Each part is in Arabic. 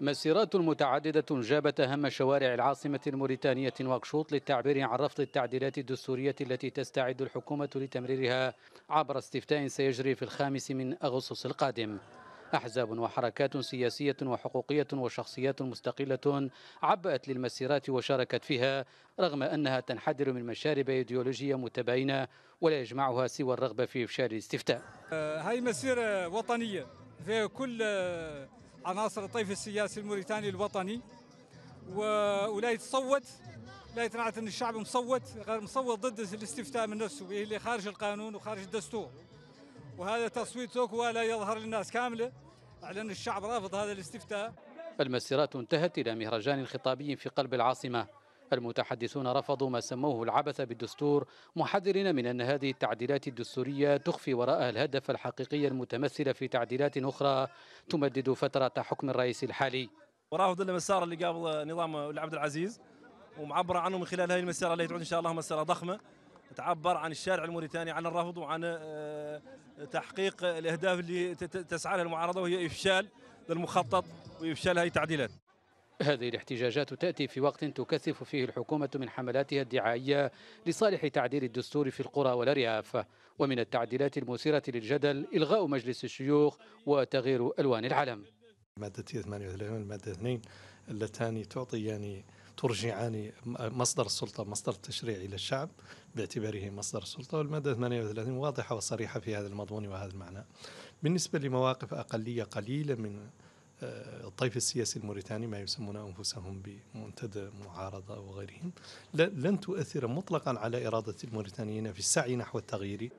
مسيرات متعددة جابت أهم شوارع العاصمة الموريتانية واكشوط للتعبير عن رفض التعديلات الدستورية التي تستعد الحكومة لتمريرها عبر استفتاء سيجري في الخامس من أغسطس القادم أحزاب وحركات سياسية وحقوقية وشخصيات مستقلة عبأت للمسيرات وشاركت فيها رغم أنها تنحدر من مشارب إيديولوجية متباينة ولا يجمعها سوى الرغبة في إفشال الاستفتاء آه، هاي مسيرة وطنية فيها كل آه، عناصر الطيف السياسي الموريتاني الوطني ولا يتصوت لا يتنعت ان الشعب مصوت غير مصوت ضد الاستفتاء من نفسه به اللي خارج القانون وخارج الدستور وهذا تصويت هو لا يظهر للناس كامله على ان الشعب رافض هذا الاستفتاء المسيرات انتهت الى مهرجان خطابي في قلب العاصمه المتحدثون رفضوا ما سموه العبث بالدستور محذرين من أن هذه التعديلات الدستورية تخفي وراءها الهدف الحقيقي المتمثل في تعديلات أخرى تمدد فترة حكم الرئيس الحالي ورافض المسار اللي قابل نظام عبد العزيز ومعبر عنه من خلال هذه المسيرة اللي تعود إن شاء الله مسيرة ضخمة تعبر عن الشارع الموريتاني عن الرفض وعن آه، تحقيق الأهداف اللي تسعى لها المعارضة وهي إفشال للمخطط وإفشال هذه التعديلات هذه الاحتجاجات تأتي في وقت تكثف فيه الحكومة من حملاتها الدعائية لصالح تعديل الدستور في القرى والأرياف ومن التعديلات المثيرة للجدل إلغاء مجلس الشيوخ وتغيير ألوان العلم مادة 38 والمادة 2 اللتان تعطيان ترجعان مصدر السلطة مصدر التشريع إلى الشعب باعتباره مصدر السلطة والمادة 38 واضحة وصريحة في هذا المضمون وهذا المعنى بالنسبة لمواقف أقلية قليلة من آه، الطيف السياسي الموريتاني ما يسمون انفسهم بمنتدى معارضه وغيرهم لن تؤثر مطلقا على اراده الموريتانيين في السعي نحو التغيير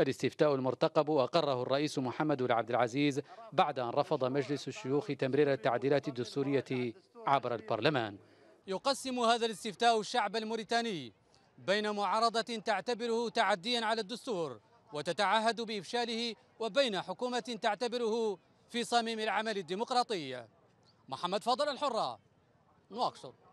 الاستفتاء المرتقب أقره الرئيس محمد بن عبد العزيز بعد أن رفض مجلس الشيوخ تمرير التعديلات الدستورية عبر البرلمان يقسم هذا الاستفتاء الشعب الموريتاني بين معارضة تعتبره تعديا على الدستور وتتعهد بإفشاله وبين حكومة تعتبره في صميم العمل الديمقراطي محمد فضل الحرة نواكشوط